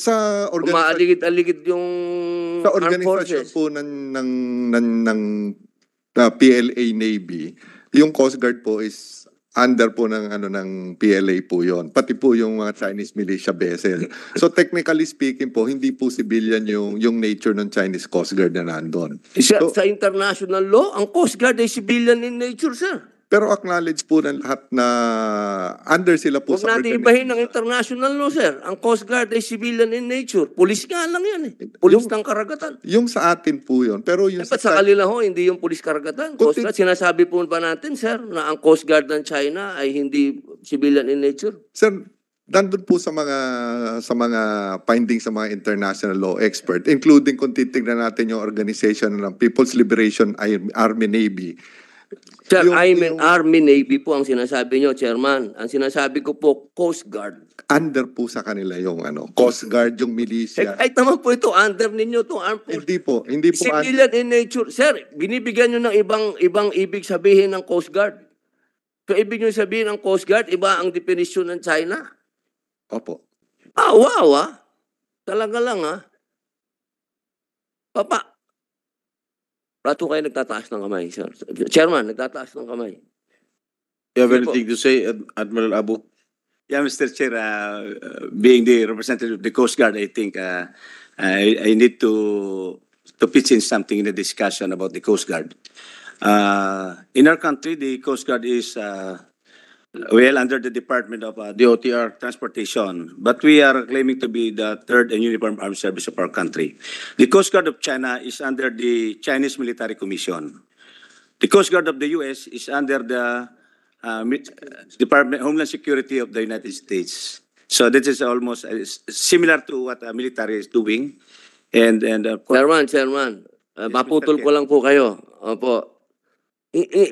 sa organization aligid yung sa organization po ng ng ng, ng uh, PLA Navy, yung Coast Guard po is under po ng ano ng PLA po yon pati po yung mga Chinese militia vessel so technically speaking po hindi po civilian yung yung nature ng Chinese Coast Guard na nandoon so, sa international law ang Coast Guard ay civilian in nature sir pero acknowledge po ng lahat na under sila po Huwag sa natin ibahin ng international law, sir. Ang Coast Guard ay civilian in nature. Pulis nga lang yan eh. Pulis ng karagatan. Yung sa atin po yun. Pero yung eh, sa, sa kanila ho, hindi yung pulis karagatan. Coast Guard, sinasabi po ba natin, sir, na ang Coast Guard ng China ay hindi civilian in nature? Sir, Nandun po sa mga sa mga findings sa mga international law expert, including kung titingnan natin yung organization ng People's Liberation Army Navy, Sir, I'm an Army Navy po ang sinasabi nyo, Chairman. Ang sinasabi ko po, Coast Guard. Under po sa kanila yung ano, Coast Guard, yung militia. Eh, ay, tama po ito, under ninyo itong armed force. Hindi po, hindi po. Civilian in nature. Sir, binibigyan nyo ng ibang, ibang ibig sabihin ng Coast Guard. So, ibig nyo sabihin ng Coast Guard, iba ang definition ng China. Opo. Ah, wow ah. Talaga lang ah. Papa, Ba't po kayo nagtataas ng kamay, sir? Chairman, nagtataas ng kamay. You have anything to say, Ad- Admiral Abu? Yeah, Mr. Chair, uh, uh, being the representative of the Coast Guard, I think uh, I, I need to to pitch in something in the discussion about the Coast Guard. Uh, in our country, the Coast Guard is uh, well under the Department of uh, DOTR Transportation, but we are claiming to be the third and uniform armed service of our country. The Coast Guard of China is under the Chinese Military Commission. The Coast Guard of the U.S. is under the uh, Department Homeland Security of the United States. So this is almost uh, similar to what the military is doing. And, and uh, Chairman, Chairman, uh, yes, maputol ko lang po kayo. Opo,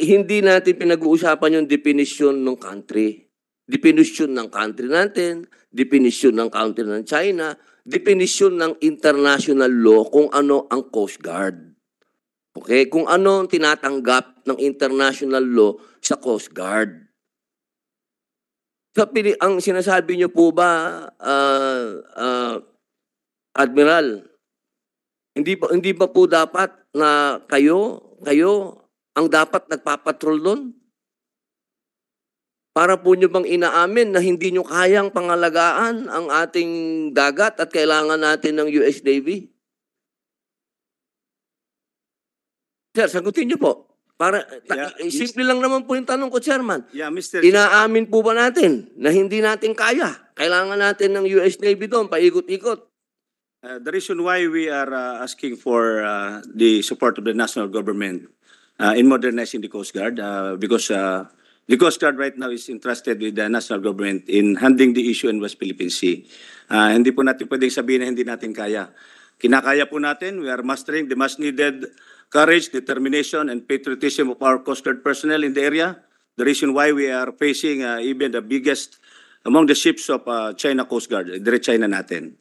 hindi natin pinag-uusapan yung definition ng country. Definition ng country natin, definition ng country ng China, definition ng international law kung ano ang Coast Guard. Okay? Kung ano ang tinatanggap ng international law sa Coast Guard. So, ang sinasabi niyo po ba, uh, uh, Admiral, hindi ba, hindi pa po dapat na kayo, kayo, ang dapat nagpapatrol doon? Para po nyo bang inaamin na hindi nyo kayang pangalagaan ang ating dagat at kailangan natin ng US Navy? Sir, sagutin nyo po. Para, yeah, eh, simple lang naman po yung tanong ko, Chairman. Yeah, Mr. Inaamin po ba natin na hindi natin kaya? Kailangan natin ng US Navy doon, paikot-ikot. Uh, the reason why we are uh, asking for uh, the support of the national government uh, in modernizing the Coast Guard uh, because uh, the Coast Guard right now is entrusted with the national government in handling the issue in West Philippine Sea. Uh, hindi po natin pwedeng sabihin na hindi natin kaya. Kinakaya po natin. We are mastering the much needed courage, determination, and patriotism of our Coast Guard personnel in the area. The reason why we are facing uh, even the biggest among the ships of uh, China Coast Guard, dire China natin.